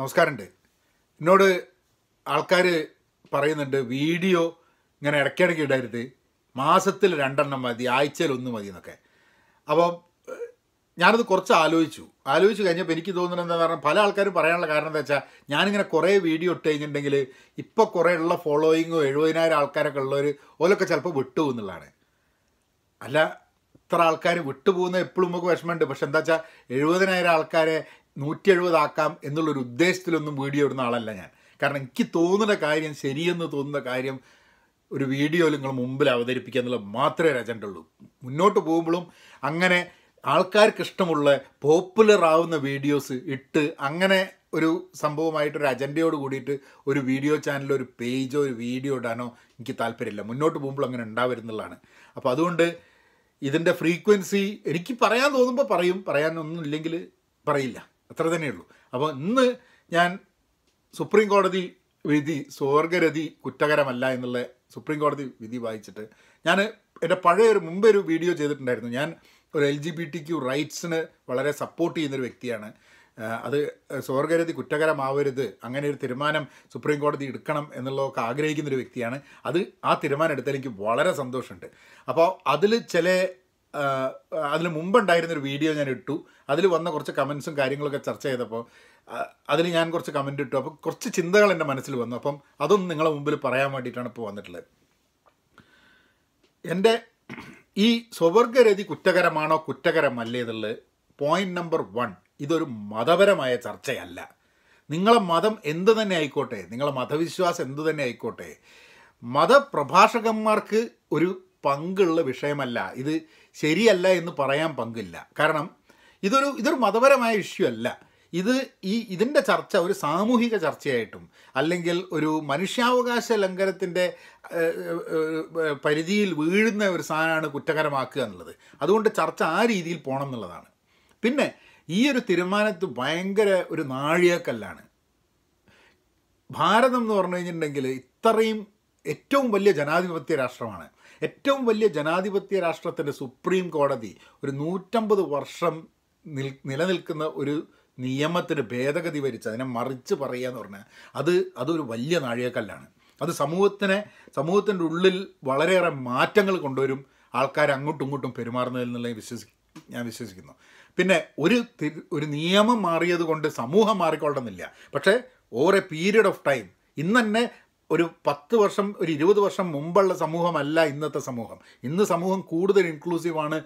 നമസ്കാരമുണ്ട് എന്നോട് ആൾക്കാർ പറയുന്നുണ്ട് വീഡിയോ ഇങ്ങനെ ഇടയ്ക്കിടയ്ക്ക് ഇടരുത് മാസത്തിൽ രണ്ടെണ്ണം മതി ആഴ്ചയിൽ ഒന്ന് മതി എന്നൊക്കെ അപ്പം ഞാനത് കുറച്ച് ആലോചിച്ചു ആലോചിച്ച് കഴിഞ്ഞപ്പോൾ എനിക്ക് തോന്നുന്നത് എന്താ പറഞ്ഞാൽ പല ആൾക്കാരും പറയാനുള്ള കാരണം എന്താ വെച്ചാൽ ഞാനിങ്ങനെ കുറേ വീഡിയോ ഇട്ട് കഴിഞ്ഞിട്ടുണ്ടെങ്കിൽ ഇപ്പോൾ കുറേ ഉള്ള ഫോളോയിങ്ങോ എഴുപതിനായിരം ആൾക്കാരൊക്കെ ഉള്ളവർ ഓലൊക്കെ ചിലപ്പോൾ വിട്ടുപോകും എന്നുള്ളതാണ് അല്ല ഇത്ര ആൾക്കാർ വിട്ടുപോകുന്ന എപ്പോഴും നമുക്ക് വിഷമമുണ്ട് പക്ഷെ എന്താ വെച്ചാൽ എഴുപതിനായിരം ആൾക്കാരെ നൂറ്റി എഴുപതാക്കാം എന്നുള്ളൊരു ഉദ്ദേശത്തിലൊന്നും വീഡിയോ ഇടുന്ന ആളല്ല ഞാൻ കാരണം എനിക്ക് തോന്നുന്ന കാര്യം ശരിയെന്ന് തോന്നുന്ന കാര്യം ഒരു വീഡിയോയിൽ നിങ്ങൾ മുമ്പിൽ അവതരിപ്പിക്കുക എന്നുള്ളത് മാത്രമേ ഉള്ളൂ മുന്നോട്ട് പോകുമ്പോഴും അങ്ങനെ ആൾക്കാർക്ക് ഇഷ്ടമുള്ള പോപ്പുലർ ആവുന്ന വീഡിയോസ് ഇട്ട് അങ്ങനെ ഒരു സംഭവമായിട്ട് ഒരു അജണ്ടയോട് കൂടിയിട്ട് ഒരു വീഡിയോ ചാനൽ ഒരു പേജോ ഒരു വീഡിയോ ഇടാനോ എനിക്ക് താല്പര്യമില്ല മുന്നോട്ട് പോകുമ്പോൾ അങ്ങനെ ഉണ്ടാവരുന്നുള്ളതാണ് അപ്പോൾ അതുകൊണ്ട് ഇതിൻ്റെ ഫ്രീക്വൻസി എനിക്ക് പറയാൻ തോന്നുമ്പോൾ പറയും പറയാനൊന്നും ഇല്ലെങ്കിൽ പറയില്ല അത്ര തന്നെയുള്ളൂ അപ്പോൾ ഇന്ന് ഞാൻ സുപ്രീം കോടതി വിധി സ്വർഗരതി കുറ്റകരമല്ല എന്നുള്ള സുപ്രീം കോടതി വിധി വായിച്ചിട്ട് ഞാൻ എൻ്റെ പഴയ ഒരു മുമ്പേ ഒരു വീഡിയോ ചെയ്തിട്ടുണ്ടായിരുന്നു ഞാൻ ഒരു L G B T Q റൈറ്റ്സിന് വളരെ സപ്പോർട്ട് ചെയ്യുന്നൊരു വ്യക്തിയാണ് അത് സ്വർഗരതി കുറ്റകരമാവരുത് അങ്ങനെ ഒരു തീരുമാനം സുപ്രീം കോടതി എടുക്കണം എന്നുള്ളതൊക്കെ ആഗ്രഹിക്കുന്നൊരു വ്യക്തിയാണ് അത് ആ തീരുമാനം എടുത്താൽ എനിക്ക് വളരെ സന്തോഷമുണ്ട് അപ്പോൾ അതിൽ ചില അതിന് ഒരു വീഡിയോ ഞാൻ ഇട്ടു അതിൽ വന്ന കുറച്ച് കമൻസും കാര്യങ്ങളൊക്കെ ചർച്ച ചെയ്തപ്പോൾ അതിൽ ഞാൻ കുറച്ച് കമൻ്റ് ഇട്ടു അപ്പോൾ കുറച്ച് ചിന്തകൾ എൻ്റെ മനസ്സിൽ വന്നു അപ്പം അതൊന്നും നിങ്ങളെ മുമ്പിൽ പറയാൻ വേണ്ടിയിട്ടാണ് ഇപ്പോൾ വന്നിട്ടുള്ളത് എൻ്റെ ഈ സ്വവർഗരതി കുറ്റകരമാണോ കുറ്റകരമല്ലേ എന്നുള്ളത് പോയിന്റ് നമ്പർ വൺ ഇതൊരു മതപരമായ ചർച്ചയല്ല നിങ്ങളെ മതം എന്ത് തന്നെ ആയിക്കോട്ടെ നിങ്ങളെ മതവിശ്വാസം എന്ത് തന്നെ ആയിക്കോട്ടെ മതപ്രഭാഷകന്മാർക്ക് ഒരു പങ്കുള്ള വിഷയമല്ല ഇത് ശരിയല്ല എന്ന് പറയാൻ പങ്കില്ല കാരണം ഇതൊരു ഇതൊരു മതപരമായ ഇഷ്യൂ അല്ല ഇത് ഈ ഇതിൻ്റെ ചർച്ച ഒരു സാമൂഹിക ചർച്ചയായിട്ടും അല്ലെങ്കിൽ ഒരു മനുഷ്യാവകാശ ലംഘനത്തിൻ്റെ പരിധിയിൽ വീഴുന്ന ഒരു സാധനമാണ് കുറ്റകരമാക്കുക എന്നുള്ളത് അതുകൊണ്ട് ചർച്ച ആ രീതിയിൽ പോകണം എന്നുള്ളതാണ് പിന്നെ ഈ ഒരു തീരുമാനത്ത് ഭയങ്കര ഒരു നാഴികക്കല്ലാണ് ഭാരതം എന്ന് പറഞ്ഞു കഴിഞ്ഞിട്ടുണ്ടെങ്കിൽ ഇത്രയും ഏറ്റവും വലിയ ജനാധിപത്യ രാഷ്ട്രമാണ് ഏറ്റവും വലിയ ജനാധിപത്യ രാഷ്ട്രത്തിൻ്റെ സുപ്രീം കോടതി ഒരു നൂറ്റമ്പത് വർഷം നിൽ നിലനിൽക്കുന്ന ഒരു നിയമത്തിന് ഭേദഗതി വരിച്ച് അതിനെ മറിച്ച് പറയുക എന്ന് പറഞ്ഞാൽ അത് അതൊരു വലിയ നാഴികക്കല്ലാണ് അത് സമൂഹത്തിനെ സമൂഹത്തിൻ്റെ ഉള്ളിൽ വളരെയേറെ മാറ്റങ്ങൾ കൊണ്ടുവരും ആൾക്കാർ അങ്ങോട്ടും ഇങ്ങോട്ടും പെരുമാറുന്നതിൽ നിന്നുള്ള വിശ്വസി ഞാൻ വിശ്വസിക്കുന്നു പിന്നെ ഒരു ഒരു നിയമം മാറിയത് കൊണ്ട് സമൂഹം മാറിക്കൊള്ളണമെന്നില്ല പക്ഷേ over a period of time ഇന്ന് ഒരു പത്ത് വർഷം ഒരു ഇരുപത് വർഷം മുമ്പുള്ള സമൂഹമല്ല ഇന്നത്തെ സമൂഹം ഇന്ന് സമൂഹം കൂടുതൽ ഇൻക്ലൂസീവാണ്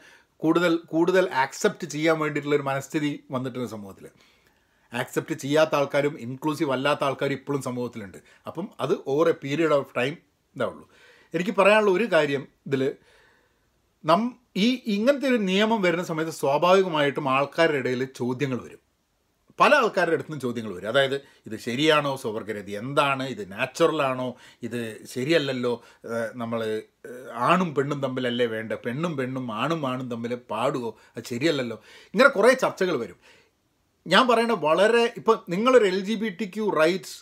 കൂടുതൽ കൂടുതൽ ആക്സെപ്റ്റ് ചെയ്യാൻ വേണ്ടിയിട്ടുള്ളൊരു മനസ്ഥിതി വന്നിട്ടുണ്ട് സമൂഹത്തിൽ ആക്സെപ്റ്റ് ചെയ്യാത്ത ആൾക്കാരും ഇൻക്ലൂസീവ് അല്ലാത്ത ആൾക്കാരും ഇപ്പോഴും സമൂഹത്തിലുണ്ട് അപ്പം അത് over a period of time ഉള്ളൂ എനിക്ക് പറയാനുള്ള ഒരു കാര്യം ഇതിൽ നം ഈ ഇങ്ങനത്തെ ഒരു നിയമം വരുന്ന സമയത്ത് സ്വാഭാവികമായിട്ടും ആൾക്കാരുടെ ഇടയിൽ ചോദ്യങ്ങൾ വരും പല ആൾക്കാരുടെ അടുത്തും ചോദ്യങ്ങൾ വരും അതായത് ഇത് ശരിയാണോ സ്വവർഗരതി എന്താണ് ഇത് നാച്ചുറലാണോ ഇത് ശരിയല്ലല്ലോ നമ്മൾ ആണും പെണ്ണും തമ്മിലല്ലേ വേണ്ട പെണ്ണും പെണ്ണും ആണും ആണും തമ്മിൽ പാടുവോ അത് ശരിയല്ലല്ലോ ഇങ്ങനെ കുറേ ചർച്ചകൾ വരും ഞാൻ പറയണ വളരെ ഇപ്പം നിങ്ങളൊരു L G B T Q rights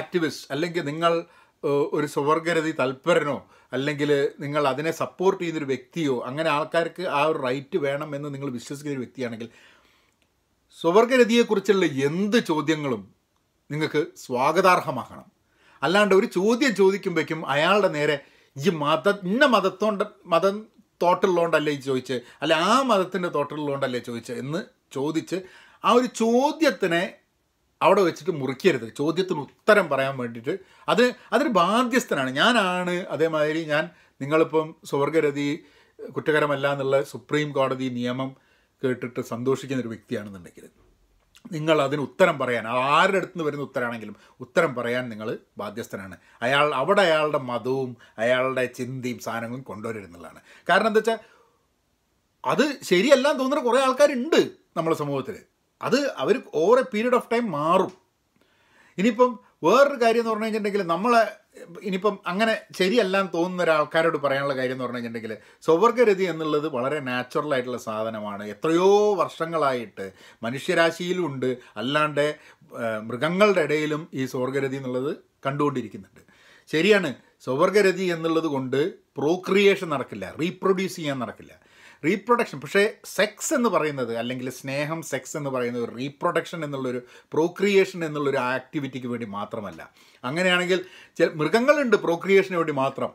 activist അല്ലെങ്കിൽ നിങ്ങൾ ഒരു സ്വവർഗരതി തൽപരനോ അല്ലെങ്കിൽ നിങ്ങൾ അതിനെ സപ്പോർട്ട് ചെയ്യുന്നൊരു വ്യക്തിയോ അങ്ങനെ ആൾക്കാർക്ക് ആ ഒരു റൈറ്റ് വേണം എന്ന് നിങ്ങൾ വിശ്വസിക്കുന്ന ഒരു വ്യക്തിയാണെങ്കിൽ സ്വവർഗരതിയെക്കുറിച്ചുള്ള എന്ത് ചോദ്യങ്ങളും നിങ്ങൾക്ക് സ്വാഗതാർഹമാക്കണം അല്ലാണ്ട് ഒരു ചോദ്യം ചോദിക്കുമ്പോഴേക്കും അയാളുടെ നേരെ ഈ മത ഇന്ന മതത്തോണ്ട് മതം തോട്ടുള്ളതുകൊണ്ടല്ലേ ഈ ചോദിച്ച് അല്ലെ ആ മതത്തിൻ്റെ തോട്ടുള്ളതുകൊണ്ടല്ലേ ചോദിച്ച് എന്ന് ചോദിച്ച് ആ ഒരു ചോദ്യത്തിനെ അവിടെ വെച്ചിട്ട് മുറിക്കരുത് ചോദ്യത്തിന് ഉത്തരം പറയാൻ വേണ്ടിയിട്ട് അത് അതൊരു ബാധ്യസ്ഥനാണ് ഞാനാണ് അതേമാതിരി ഞാൻ നിങ്ങളിപ്പം സ്വർഗരതി കുറ്റകരമല്ല എന്നുള്ള സുപ്രീം കോടതി നിയമം കേട്ടിട്ട് സന്തോഷിക്കുന്ന ഒരു വ്യക്തിയാണെന്നുണ്ടെങ്കിൽ നിങ്ങൾ അതിന് ഉത്തരം പറയാൻ ആരുടെ അടുത്ത് നിന്ന് വരുന്ന ഉത്തരമാണെങ്കിലും ഉത്തരം പറയാൻ നിങ്ങൾ ബാധ്യസ്ഥനാണ് അയാൾ അവിടെ അയാളുടെ മതവും അയാളുടെ ചിന്തയും സാധനങ്ങളും കൊണ്ടുവരുന്നതാണ് കാരണം എന്താ വെച്ചാൽ അത് ശരിയല്ല എന്ന് തോന്നുന്ന കുറേ ആൾക്കാരുണ്ട് നമ്മുടെ സമൂഹത്തിൽ അത് അവർ over a period of time മാറും ഇനിയിപ്പം വേറൊരു കാര്യം എന്ന് പറഞ്ഞു കഴിഞ്ഞിട്ടുണ്ടെങ്കിൽ നമ്മളെ ഇനിയിപ്പം അങ്ങനെ ശരിയല്ല എന്ന് തോന്നുന്ന ഒരാൾക്കാരോട് പറയാനുള്ള കാര്യം എന്ന് പറഞ്ഞു കഴിഞ്ഞിട്ടുണ്ടെങ്കിൽ സ്വവർഗരതി എന്നുള്ളത് വളരെ നാച്ചുറൽ ആയിട്ടുള്ള സാധനമാണ് എത്രയോ വർഷങ്ങളായിട്ട് മനുഷ്യരാശിയിലുമുണ്ട് അല്ലാണ്ട് മൃഗങ്ങളുടെ ഇടയിലും ഈ സ്വർഗരതി എന്നുള്ളത് കണ്ടുകൊണ്ടിരിക്കുന്നുണ്ട് ശരിയാണ് സ്വവർഗരതി എന്നുള്ളത് കൊണ്ട് പ്രോക്രിയേഷൻ നടക്കില്ല റീപ്രൊഡ്യൂസ് ചെയ്യാൻ നടക്കില്ല റീപ്രൊഡക്ഷൻ പക്ഷേ സെക്സ് എന്ന് പറയുന്നത് അല്ലെങ്കിൽ സ്നേഹം സെക്സ് എന്ന് പറയുന്നത് റീപ്രൊഡക്ഷൻ എന്നുള്ളൊരു പ്രോക്രിയേഷൻ എന്നുള്ളൊരു ആക്ടിവിറ്റിക്ക് വേണ്ടി മാത്രമല്ല അങ്ങനെയാണെങ്കിൽ ചില മൃഗങ്ങളുണ്ട് പ്രോക്രിയേഷന് വേണ്ടി മാത്രം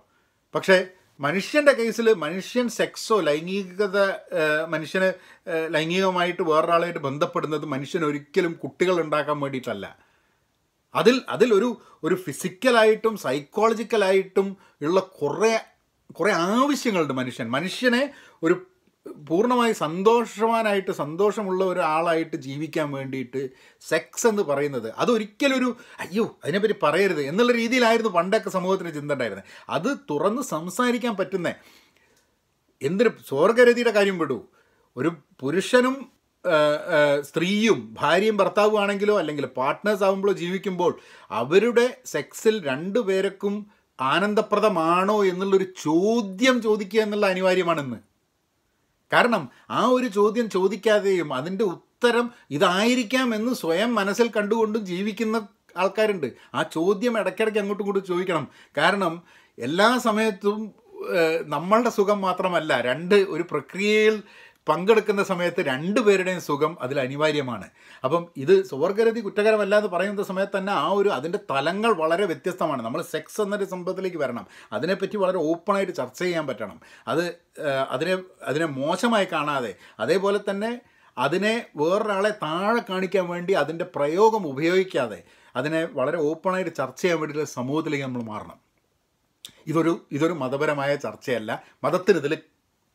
പക്ഷേ മനുഷ്യൻ്റെ കേസിൽ മനുഷ്യൻ സെക്സോ ലൈംഗികത മനുഷ്യന് ലൈംഗികമായിട്ട് വേറൊരാളായിട്ട് ബന്ധപ്പെടുന്നത് മനുഷ്യൻ ഒരിക്കലും കുട്ടികൾ ഉണ്ടാക്കാൻ വേണ്ടിയിട്ടല്ല അതിൽ അതിലൊരു ഒരു ഫിസിക്കലായിട്ടും സൈക്കോളജിക്കലായിട്ടും ഉള്ള കുറേ കുറേ ആവശ്യങ്ങളുണ്ട് മനുഷ്യൻ മനുഷ്യനെ ഒരു പൂർണ്ണമായി സന്തോഷവാനായിട്ട് സന്തോഷമുള്ള ഒരാളായിട്ട് ജീവിക്കാൻ വേണ്ടിയിട്ട് സെക്സ് എന്ന് പറയുന്നത് അതൊരിക്കലൊരു അയ്യോ അതിനെപ്പറ്റി പറയരുത് എന്നുള്ള രീതിയിലായിരുന്നു പണ്ടൊക്കെ സമൂഹത്തിന് ചിന്ത ഉണ്ടായിരുന്നത് അത് തുറന്ന് സംസാരിക്കാൻ പറ്റുന്ന എന്തിന് സ്വർഗരതിയുടെ കാര്യം വിടൂ ഒരു പുരുഷനും സ്ത്രീയും ഭാര്യയും ഭർത്താവും ആണെങ്കിലോ അല്ലെങ്കിൽ പാർട്ട്നേഴ്സ് ആകുമ്പോഴോ ജീവിക്കുമ്പോൾ അവരുടെ സെക്സിൽ രണ്ടു പേരക്കും ആനന്ദപ്രദമാണോ എന്നുള്ളൊരു ചോദ്യം ചോദിക്കുക എന്നുള്ള അനിവാര്യമാണെന്ന് കാരണം ആ ഒരു ചോദ്യം ചോദിക്കാതെയും അതിൻ്റെ ഉത്തരം ഇതായിരിക്കാം എന്ന് സ്വയം മനസ്സിൽ കണ്ടുകൊണ്ടും ജീവിക്കുന്ന ആൾക്കാരുണ്ട് ആ ചോദ്യം ഇടയ്ക്കിടയ്ക്ക് അങ്ങോട്ടും ഇങ്ങോട്ടും ചോദിക്കണം കാരണം എല്ലാ സമയത്തും നമ്മളുടെ സുഖം മാത്രമല്ല രണ്ട് ഒരു പ്രക്രിയയിൽ പങ്കെടുക്കുന്ന സമയത്ത് രണ്ടുപേരുടെയും സുഖം അതിൽ അനിവാര്യമാണ് അപ്പം ഇത് സ്വർഗരതി കുറ്റകരമല്ല എന്ന് പറയുന്ന സമയത്ത് തന്നെ ആ ഒരു അതിൻ്റെ തലങ്ങൾ വളരെ വ്യത്യസ്തമാണ് നമ്മൾ സെക്സ് എന്നൊരു സംഭവത്തിലേക്ക് വരണം അതിനെപ്പറ്റി വളരെ ഓപ്പണായിട്ട് ചർച്ച ചെയ്യാൻ പറ്റണം അത് അതിനെ അതിനെ മോശമായി കാണാതെ അതേപോലെ തന്നെ അതിനെ വേറൊരാളെ താഴെ കാണിക്കാൻ വേണ്ടി അതിൻ്റെ പ്രയോഗം ഉപയോഗിക്കാതെ അതിനെ വളരെ ഓപ്പണായിട്ട് ചർച്ച ചെയ്യാൻ വേണ്ടിയിട്ടുള്ള സമൂഹത്തിലേക്ക് നമ്മൾ മാറണം ഇതൊരു ഇതൊരു മതപരമായ ചർച്ചയല്ല മതത്തിന് ഇതിൽ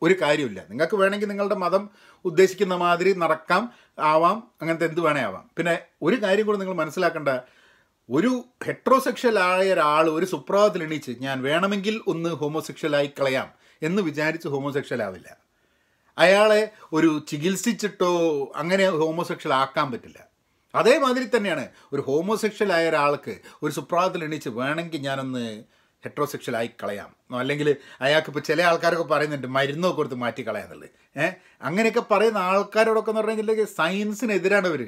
ഒരു കാര്യമില്ല നിങ്ങൾക്ക് വേണമെങ്കിൽ നിങ്ങളുടെ മതം ഉദ്ദേശിക്കുന്ന മാതിരി നടക്കാം ആവാം അങ്ങനത്തെ എന്ത് വേണേ ആവാം പിന്നെ ഒരു കാര്യം കൂടെ നിങ്ങൾ മനസ്സിലാക്കേണ്ട ഒരു ഹെട്രോസെക്ഷൽ ആയ ഒരാൾ ഒരു സുപ്രഭാതത്തിൽ എണീച്ച് ഞാൻ വേണമെങ്കിൽ ഒന്ന് ഹോമോസെക്ഷലായി കളയാം എന്ന് വിചാരിച്ച് ഹോമോസെക്ഷൽ ആവില്ല അയാളെ ഒരു ചികിത്സിച്ചിട്ടോ അങ്ങനെ ഹോമോസെക്ഷൽ ആക്കാൻ പറ്റില്ല അതേമാതിരി തന്നെയാണ് ഒരു ഹോമോസെക്ഷൽ ആയ ഒരാൾക്ക് ഒരു സുപ്രഭാതത്തിൽ എണീച്ച് വേണമെങ്കിൽ ഞാനൊന്ന് ഹെട്രോസെക്ഷൽ ആയി കളയാം അല്ലെങ്കിൽ അയാൾക്കിപ്പോൾ ചില ആൾക്കാരൊക്കെ പറയുന്നുണ്ട് മരുന്നൊക്കെ കൊടുത്ത് മാറ്റി കളയാന്നുള്ളത് ഏഹ് അങ്ങനെയൊക്കെ പറയുന്ന ആൾക്കാരോടൊക്കെ എന്ന് പറഞ്ഞിട്ടുണ്ടെങ്കിൽ സയൻസിനെതിരാണ് അവർ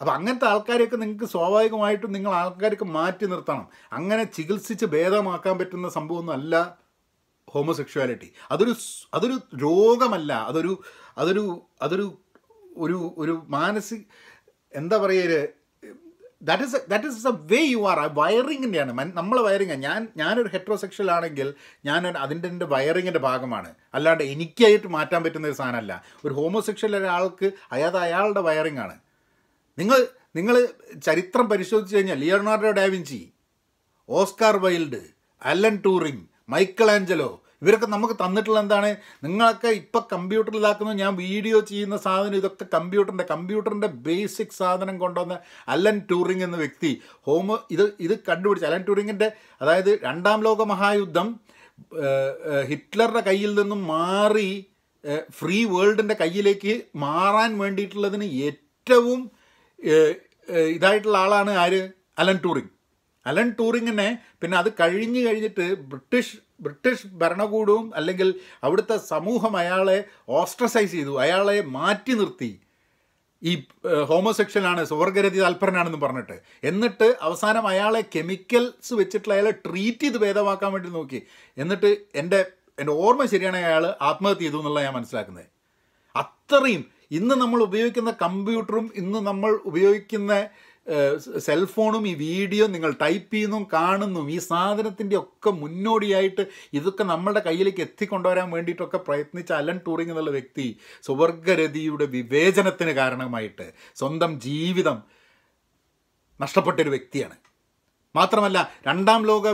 അപ്പോൾ അങ്ങനത്തെ ആൾക്കാരെയൊക്കെ നിങ്ങൾക്ക് സ്വാഭാവികമായിട്ടും നിങ്ങൾ ആൾക്കാർക്ക് മാറ്റി നിർത്തണം അങ്ങനെ ചികിത്സിച്ച് ഭേദമാക്കാൻ പറ്റുന്ന സംഭവമൊന്നുമല്ല ഹോമോസെക്ഷുവാലിറ്റി അതൊരു അതൊരു രോഗമല്ല അതൊരു അതൊരു അതൊരു ഒരു ഒരു മാനസിക എന്താ പറയുക that is that is the way you are ആ വയറിങ്ങിൻ്റെയാണ് നമ്മൾ വയറിങ് ഞാൻ ഞാനൊരു ഹെട്രോസെക്ഷൽ ആണെങ്കിൽ ഞാൻ അതിൻ്റെ എൻ്റെ വയറിങ്ങിൻ്റെ ഭാഗമാണ് അല്ലാണ്ട് എനിക്കായിട്ട് മാറ്റാൻ പറ്റുന്ന ഒരു സാധനമല്ല ഒരു ഹോമോസെക്ഷൽ ഒരാൾക്ക് അയാത് അയാളുടെ വയറിംഗ് ആണ് നിങ്ങൾ നിങ്ങൾ ചരിത്രം പരിശോധിച്ച് കഴിഞ്ഞാൽ Leonardo da Vinci Oscar Wilde Alan Turing Michelangelo ഇവരൊക്കെ നമുക്ക് തന്നിട്ടുള്ള എന്താണ് നിങ്ങളൊക്കെ ഇപ്പം കമ്പ്യൂട്ടറിലാക്കുന്ന ഞാൻ വീഡിയോ ചെയ്യുന്ന സാധനം ഇതൊക്കെ കമ്പ്യൂട്ടറിൻ്റെ കമ്പ്യൂട്ടറിൻ്റെ ബേസിക് സാധനം കൊണ്ടുവന്ന അലൻ ടൂറിംഗ് എന്ന വ്യക്തി ഹോം ഇത് ഇത് കണ്ടുപിടിച്ച് അലൻ ടൂറിങ്ങിൻ്റെ അതായത് രണ്ടാം ലോക മഹായുദ്ധം ഹിറ്റ്ലറുടെ കയ്യിൽ നിന്നും മാറി ഫ്രീ വേൾഡിൻ്റെ കയ്യിലേക്ക് മാറാൻ വേണ്ടിയിട്ടുള്ളതിന് ഏറ്റവും ഇതായിട്ടുള്ള ആളാണ് ആര് അലൻ ടൂറിങ് അലൻ ടൂറിങ്ങിനെ പിന്നെ അത് കഴിഞ്ഞ് കഴിഞ്ഞിട്ട് ബ്രിട്ടീഷ് ബ്രിട്ടീഷ് ഭരണകൂടവും അല്ലെങ്കിൽ അവിടുത്തെ സമൂഹം അയാളെ ഓസ്ട്രസൈസ് ചെയ്തു അയാളെ മാറ്റി നിർത്തി ഈ ഹോമോസെക്ഷനാണ് സുവർഗരതി താല്പരനാണെന്ന് പറഞ്ഞിട്ട് എന്നിട്ട് അവസാനം അയാളെ കെമിക്കൽസ് വെച്ചിട്ടുള്ള അയാളെ ട്രീറ്റ് ചെയ്ത് ഭേദമാക്കാൻ വേണ്ടി നോക്കി എന്നിട്ട് എൻ്റെ എൻ്റെ ഓർമ്മ ശരിയാണ് അയാൾ ആത്മഹത്യ ചെയ്തു എന്നുള്ള ഞാൻ മനസ്സിലാക്കുന്നത് അത്രയും ഇന്ന് നമ്മൾ ഉപയോഗിക്കുന്ന കമ്പ്യൂട്ടറും ഇന്ന് നമ്മൾ ഉപയോഗിക്കുന്ന സെൽഫോണും ഈ വീഡിയോ നിങ്ങൾ ടൈപ്പ് ചെയ്യുന്നു കാണുന്നു ഈ സാധനത്തിൻ്റെ ഒക്കെ മുന്നോടിയായിട്ട് ഇതൊക്കെ നമ്മുടെ കയ്യിലേക്ക് എത്തിക്കൊണ്ടുവരാൻ വേണ്ടിയിട്ടൊക്കെ പ്രയത്നിച്ച അലൻ ടൂറിംഗ് എന്നുള്ള വ്യക്തി സുവർഗരതിയുടെ വിവേചനത്തിന് കാരണമായിട്ട് സ്വന്തം ജീവിതം നഷ്ടപ്പെട്ടൊരു വ്യക്തിയാണ് മാത്രമല്ല രണ്ടാം ലോക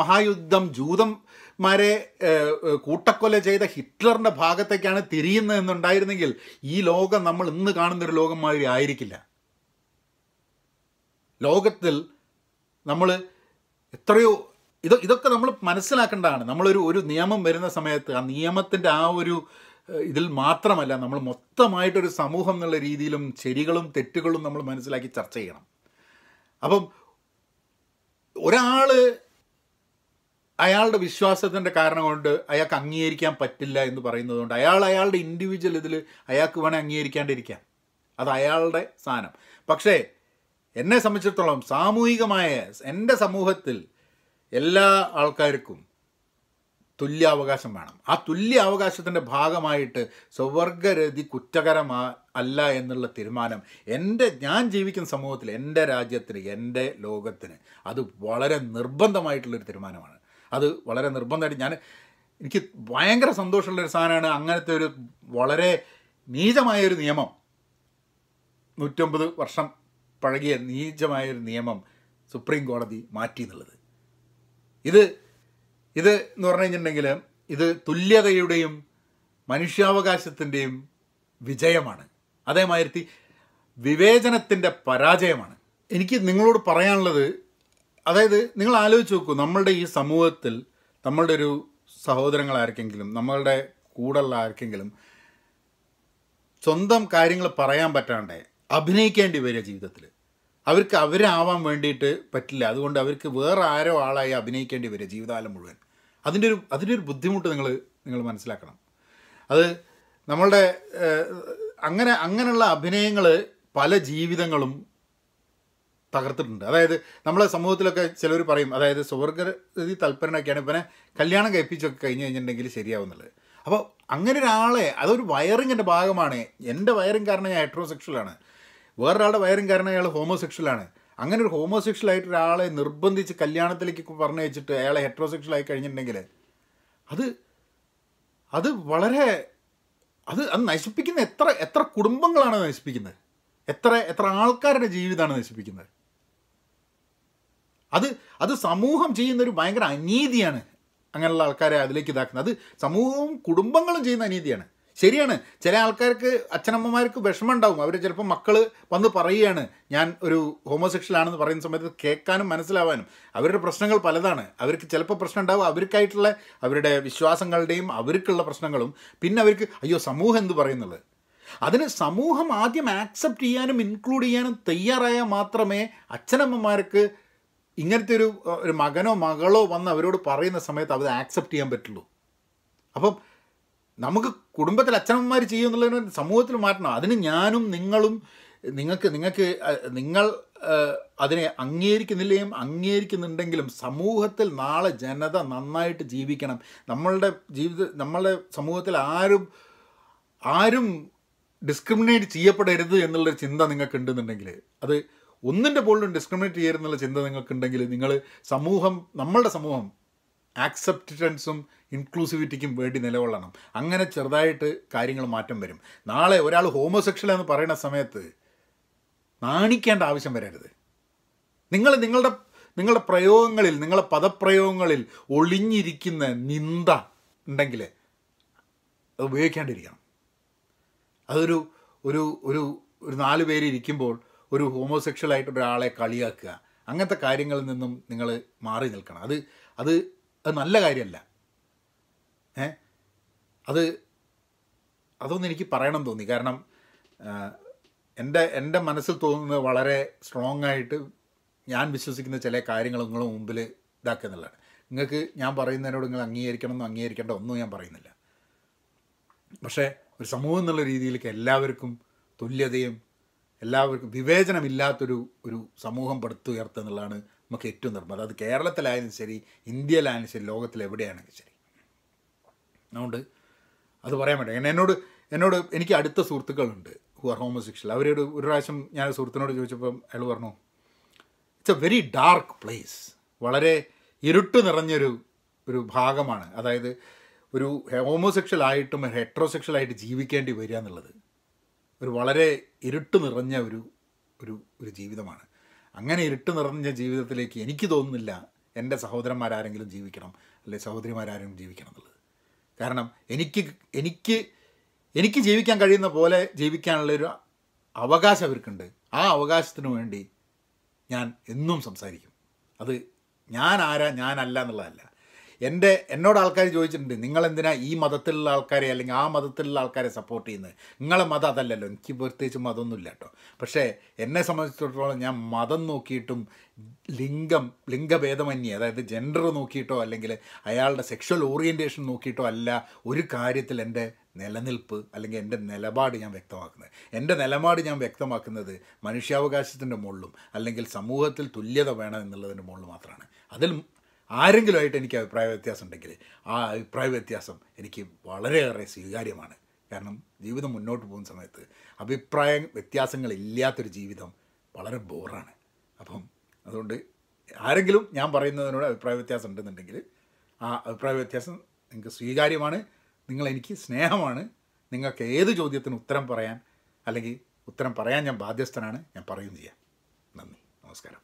മഹായുദ്ധം ജൂതന്മാരെ കൂട്ടക്കൊല ചെയ്ത ഹിറ്റ്ലറിൻ്റെ ഭാഗത്തേക്കാണ് തിരിയുന്നതെന്നുണ്ടായിരുന്നെങ്കിൽ ഈ ലോകം നമ്മൾ ഇന്ന് കാണുന്നൊരു ലോകം മാതിരി ആയിരിക്കില്ല ലോകത്തിൽ നമ്മൾ എത്രയോ ഇത് ഇതൊക്കെ നമ്മൾ മനസ്സിലാക്കേണ്ടതാണ് നമ്മളൊരു ഒരു നിയമം വരുന്ന സമയത്ത് ആ നിയമത്തിൻ്റെ ആ ഒരു ഇതിൽ മാത്രമല്ല നമ്മൾ മൊത്തമായിട്ടൊരു സമൂഹം എന്നുള്ള രീതിയിലും ശരികളും തെറ്റുകളും നമ്മൾ മനസ്സിലാക്കി ചർച്ച ചെയ്യണം അപ്പം ഒരാൾ അയാളുടെ വിശ്വാസത്തിൻ്റെ കാരണം കൊണ്ട് അയാൾക്ക് അംഗീകരിക്കാൻ പറ്റില്ല എന്ന് പറയുന്നത് കൊണ്ട് അയാൾ അയാളുടെ ഇൻഡിവിജ്വൽ ഇതിൽ അയാൾക്ക് വേണേൽ അംഗീകരിക്കാണ്ടിരിക്കാം അത് അയാളുടെ സാധനം പക്ഷേ എന്നെ സംബന്ധിച്ചിടത്തോളം സാമൂഹികമായ എൻ്റെ സമൂഹത്തിൽ എല്ലാ ആൾക്കാർക്കും തുല്യാവകാശം വേണം ആ തുല്യ അവകാശത്തിൻ്റെ ഭാഗമായിട്ട് സ്വവർഗരതി കുറ്റകരമാ അല്ല എന്നുള്ള തീരുമാനം എൻ്റെ ഞാൻ ജീവിക്കുന്ന സമൂഹത്തിൽ എൻ്റെ രാജ്യത്തിന് എൻ്റെ ലോകത്തിന് അത് വളരെ നിർബന്ധമായിട്ടുള്ളൊരു തീരുമാനമാണ് അത് വളരെ നിർബന്ധമായിട്ട് ഞാൻ എനിക്ക് ഭയങ്കര സന്തോഷമുള്ളൊരു സാധനമാണ് അങ്ങനത്തെ ഒരു വളരെ നീചമായൊരു നിയമം നൂറ്റൊമ്പത് വർഷം പഴകിയ നീചമായൊരു നിയമം സുപ്രീം കോടതി മാറ്റി എന്നുള്ളത് ഇത് ഇത് എന്ന് പറഞ്ഞു കഴിഞ്ഞിട്ടുണ്ടെങ്കിൽ ഇത് തുല്യതയുടെയും മനുഷ്യാവകാശത്തിൻ്റെയും വിജയമാണ് അതേമാതിരി വിവേചനത്തിൻ്റെ പരാജയമാണ് എനിക്ക് നിങ്ങളോട് പറയാനുള്ളത് അതായത് നിങ്ങൾ ആലോചിച്ച് നോക്കൂ നമ്മളുടെ ഈ സമൂഹത്തിൽ നമ്മളുടെ ഒരു സഹോദരങ്ങളാർക്കെങ്കിലും നമ്മളുടെ കൂടെയുള്ള ആർക്കെങ്കിലും സ്വന്തം കാര്യങ്ങൾ പറയാൻ പറ്റാണ്ടേ അഭിനയിക്കേണ്ടി വരിക ജീവിതത്തിൽ അവർക്ക് അവരാവാൻ വേണ്ടിയിട്ട് പറ്റില്ല അതുകൊണ്ട് അവർക്ക് വേറെ ആരോ ആളായി അഭിനയിക്കേണ്ടി വരിക ജീവിതകാലം മുഴുവൻ അതിൻ്റെ ഒരു അതിൻ്റെ ഒരു ബുദ്ധിമുട്ട് നിങ്ങൾ നിങ്ങൾ മനസ്സിലാക്കണം അത് നമ്മളുടെ അങ്ങനെ അങ്ങനെയുള്ള അഭിനയങ്ങൾ പല ജീവിതങ്ങളും തകർത്തിട്ടുണ്ട് അതായത് നമ്മളെ സമൂഹത്തിലൊക്കെ ചിലർ പറയും അതായത് സ്വർഗതി തൽപരനൊക്കെയാണ് ഇവനെ കല്യാണം കഴിപ്പിച്ചൊക്കെ കഴിഞ്ഞ് കഴിഞ്ഞിട്ടുണ്ടെങ്കിൽ ശരിയാവുന്നുള്ളത് അപ്പോൾ അങ്ങനെ ഒരാളെ അതൊരു വയറിങ്ങിൻ്റെ ഭാഗമാണ് എൻ്റെ വയറിങ് കാരണം ഞാൻ ഹെട്രോസെക്ഷലാണ് വേറൊരാളുടെ വയറും കാരണം അയാൾ ഹോമോസെക്ഷലാണ് അങ്ങനെ ഒരു ഹോമോസെക്ഷൽ ആയിട്ട് ഒരാളെ നിർബന്ധിച്ച് കല്യാണത്തിലേക്ക് പറഞ്ഞു വെച്ചിട്ട് അയാളെ ഹെട്രോസെക്ഷൽ ആയി കഴിഞ്ഞിട്ടുണ്ടെങ്കിൽ അത് അത് വളരെ അത് അത് നശിപ്പിക്കുന്ന എത്ര എത്ര കുടുംബങ്ങളാണ് നശിപ്പിക്കുന്നത് എത്ര എത്ര ആൾക്കാരുടെ ജീവിതമാണ് നശിപ്പിക്കുന്നത് അത് അത് സമൂഹം ചെയ്യുന്നൊരു ഭയങ്കര അനീതിയാണ് അങ്ങനെയുള്ള ആൾക്കാരെ അതിലേക്ക് ഇതാക്കുന്നത് അത് സമൂഹവും കുടുംബങ്ങളും ചെയ്യുന്ന അനീതിയാണ് ശരിയാണ് ചില ആൾക്കാർക്ക് അച്ഛനമ്മമാർക്ക് വിഷമം ഉണ്ടാവും അവർ ചിലപ്പോൾ മക്കൾ വന്ന് പറയുകയാണ് ഞാൻ ഒരു ഹോമോസെക്ഷൽ ആണെന്ന് പറയുന്ന സമയത്ത് കേൾക്കാനും മനസ്സിലാവാനും അവരുടെ പ്രശ്നങ്ങൾ പലതാണ് അവർക്ക് ചിലപ്പോൾ പ്രശ്നം ഉണ്ടാവും അവർക്കായിട്ടുള്ള അവരുടെ വിശ്വാസങ്ങളുടെയും അവർക്കുള്ള പ്രശ്നങ്ങളും പിന്നെ അവർക്ക് അയ്യോ സമൂഹം എന്ത് പറയുന്നുള്ളത് അതിന് സമൂഹം ആദ്യം ആക്സെപ്റ്റ് ചെയ്യാനും ഇൻക്ലൂഡ് ചെയ്യാനും തയ്യാറായാൽ മാത്രമേ അച്ഛനമ്മമാർക്ക് ഇങ്ങനത്തെ ഒരു ഒരു മകനോ മകളോ വന്ന് അവരോട് പറയുന്ന സമയത്ത് അവർ ആക്സെപ്റ്റ് ചെയ്യാൻ പറ്റുള്ളൂ അപ്പം നമുക്ക് കുടുംബത്തിൽ അച്ഛനമ്മമാർ ചെയ്യും എന്നുള്ളതിന് സമൂഹത്തിൽ മാറ്റണം അതിന് ഞാനും നിങ്ങളും നിങ്ങൾക്ക് നിങ്ങൾക്ക് നിങ്ങൾ അതിനെ അംഗീകരിക്കുന്നില്ലേയും അംഗീകരിക്കുന്നുണ്ടെങ്കിലും സമൂഹത്തിൽ നാളെ ജനത നന്നായിട്ട് ജീവിക്കണം നമ്മളുടെ ജീവിത നമ്മളുടെ സമൂഹത്തിൽ ആരും ആരും ഡിസ്ക്രിമിനേറ്റ് ചെയ്യപ്പെടരുത് എന്നുള്ളൊരു ചിന്ത നിങ്ങൾക്കുണ്ടെന്നുണ്ടെങ്കിൽ അത് ഒന്നിൻ്റെ പോലും ഡിസ്ക്രിമിനേറ്റ് ചെയ്യരുതെന്നുള്ള ചിന്ത നിങ്ങൾക്കുണ്ടെങ്കിൽ നിങ്ങൾ സമൂഹം നമ്മളുടെ സമൂഹം ആക്സെപ്റ്റൻസും ഇൻക്ലൂസിവിറ്റിക്കും വേണ്ടി നിലകൊള്ളണം അങ്ങനെ ചെറുതായിട്ട് കാര്യങ്ങൾ മാറ്റം വരും നാളെ ഒരാൾ ഹോമോസെക്ഷൽ എന്ന് പറയുന്ന സമയത്ത് നാണിക്കേണ്ട ആവശ്യം വരരുത് നിങ്ങൾ നിങ്ങളുടെ നിങ്ങളുടെ പ്രയോഗങ്ങളിൽ നിങ്ങളുടെ പദപ്രയോഗങ്ങളിൽ ഒളിഞ്ഞിരിക്കുന്ന നിന്ദ ഉണ്ടെങ്കിൽ അത് ഉപയോഗിക്കാണ്ടിരിക്കണം അതൊരു ഒരു ഒരു ഒരു നാല് പേര് ഇരിക്കുമ്പോൾ ഒരു ഹോമോസെക്ഷൽ ആയിട്ട് ഒരാളെ കളിയാക്കുക അങ്ങനത്തെ കാര്യങ്ങളിൽ നിന്നും നിങ്ങൾ മാറി നിൽക്കണം അത് അത് അത് നല്ല കാര്യമല്ല ഏ അത് അതൊന്നും എനിക്ക് പറയണം തോന്നി കാരണം എൻ്റെ എൻ്റെ മനസ്സിൽ തോന്നുന്നത് വളരെ സ്ട്രോങ് ആയിട്ട് ഞാൻ വിശ്വസിക്കുന്ന ചില കാര്യങ്ങൾ നിങ്ങൾ മുമ്പിൽ ഇതാക്കുക എന്നുള്ളതാണ് നിങ്ങൾക്ക് ഞാൻ പറയുന്നതിനോട് നിങ്ങൾ അംഗീകരിക്കണം എന്നോ അംഗീകരിക്കേണ്ട ഒന്നും ഞാൻ പറയുന്നില്ല പക്ഷേ ഒരു സമൂഹം എന്നുള്ള രീതിയിലേക്ക് എല്ലാവർക്കും തുല്യതയും എല്ലാവർക്കും വിവേചനമില്ലാത്തൊരു ഒരു സമൂഹം പടുത്തുയർത്തുക എന്നുള്ളതാണ് നമുക്ക് ഏറ്റവും നിർബന്ധം അത് കേരളത്തിലായാലും ശരി ഇന്ത്യയിലായാലും ശരി ലോകത്തിലെവിടെയാണെങ്കിലും ശരി അതുകൊണ്ട് അത് പറയാൻ പറ്റും എന്നോട് എന്നോട് എനിക്ക് അടുത്ത സുഹൃത്തുക്കളുണ്ട് ഹു ആർ ഹോമോസെക്ഷൽ അവരോട് ഒരു പ്രാവശ്യം ഞാൻ സുഹൃത്തിനോട് ചോദിച്ചപ്പം അയാൾ പറഞ്ഞു it's a very dark place വളരെ ഇരുട്ട് നിറഞ്ഞൊരു ഒരു ഭാഗമാണ് അതായത് ഒരു ഹോമോസെക്ഷൽ ആയിട്ടും ഹെട്രോസെക്ഷൽ ആയിട്ട് ജീവിക്കേണ്ടി വരിക എന്നുള്ളത് ഒരു വളരെ ഇരുട്ട് നിറഞ്ഞ ഒരു ഒരു ഒരു ജീവിതമാണ് അങ്ങനെ ഇരുട്ട് നിറഞ്ഞ ജീവിതത്തിലേക്ക് എനിക്ക് തോന്നുന്നില്ല എൻ്റെ സഹോദരന്മാരാരെങ്കിലും ജീവിക്കണം അല്ലെങ്കിൽ സഹോദരിമാരാരെങ്കിലും ജീവിക്കണം എന്നുള്ളത് കാരണം എനിക്ക് എനിക്ക് എനിക്ക് ജീവിക്കാൻ കഴിയുന്ന പോലെ ജീവിക്കാനുള്ളൊരു അവകാശം അവർക്കുണ്ട് ആ അവകാശത്തിന് വേണ്ടി ഞാൻ എന്നും സംസാരിക്കും അത് ഞാൻ ആരാ ഞാനല്ല എന്നുള്ളതല്ല എൻ്റെ എന്നോട് ആൾക്കാർ ചോദിച്ചിട്ടുണ്ട് നിങ്ങളെന്തിനാ ഈ മതത്തിലുള്ള ആൾക്കാരെ അല്ലെങ്കിൽ ആ മതത്തിലുള്ള ആൾക്കാരെ സപ്പോർട്ട് ചെയ്യുന്നത് നിങ്ങളെ മതം അതല്ലല്ലോ എനിക്ക് പ്രത്യേകിച്ച് മതമൊന്നുമില്ല കേട്ടോ പക്ഷേ എന്നെ സംബന്ധിച്ചിടത്തോളം ഞാൻ മതം നോക്കിയിട്ടും ലിംഗം ലിംഗഭേദമന്യേ അതായത് ജെൻഡർ നോക്കിയിട്ടോ അല്ലെങ്കിൽ അയാളുടെ സെക്ഷൽ ഓറിയൻറ്റേഷൻ നോക്കിയിട്ടോ അല്ല ഒരു കാര്യത്തിൽ എൻ്റെ നിലനിൽപ്പ് അല്ലെങ്കിൽ എൻ്റെ നിലപാട് ഞാൻ വ്യക്തമാക്കുന്നത് എൻ്റെ നിലപാട് ഞാൻ വ്യക്തമാക്കുന്നത് മനുഷ്യാവകാശത്തിൻ്റെ മുകളിലും അല്ലെങ്കിൽ സമൂഹത്തിൽ തുല്യത വേണം എന്നുള്ളതിൻ്റെ മുകളിൽ മാത്രമാണ് അതിൽ ആരെങ്കിലുമായിട്ട് എനിക്ക് അഭിപ്രായ വ്യത്യാസം ഉണ്ടെങ്കിൽ ആ അഭിപ്രായ വ്യത്യാസം എനിക്ക് വളരെയേറെ സ്വീകാര്യമാണ് കാരണം ജീവിതം മുന്നോട്ട് പോകുന്ന സമയത്ത് അഭിപ്രായ വ്യത്യാസങ്ങളില്ലാത്തൊരു ജീവിതം വളരെ ബോറാണ് അപ്പം അതുകൊണ്ട് ആരെങ്കിലും ഞാൻ പറയുന്നതിനോട് അഭിപ്രായ വ്യത്യാസം ഉണ്ടെന്നുണ്ടെങ്കിൽ ആ അഭിപ്രായ വ്യത്യാസം നിങ്ങൾക്ക് സ്വീകാര്യമാണ് നിങ്ങളെനിക്ക് സ്നേഹമാണ് നിങ്ങൾക്ക് ഏത് ചോദ്യത്തിന് ഉത്തരം പറയാൻ അല്ലെങ്കിൽ ഉത്തരം പറയാൻ ഞാൻ ബാധ്യസ്ഥനാണ് ഞാൻ പറയുകയും ചെയ്യാം നന്ദി നമസ്കാരം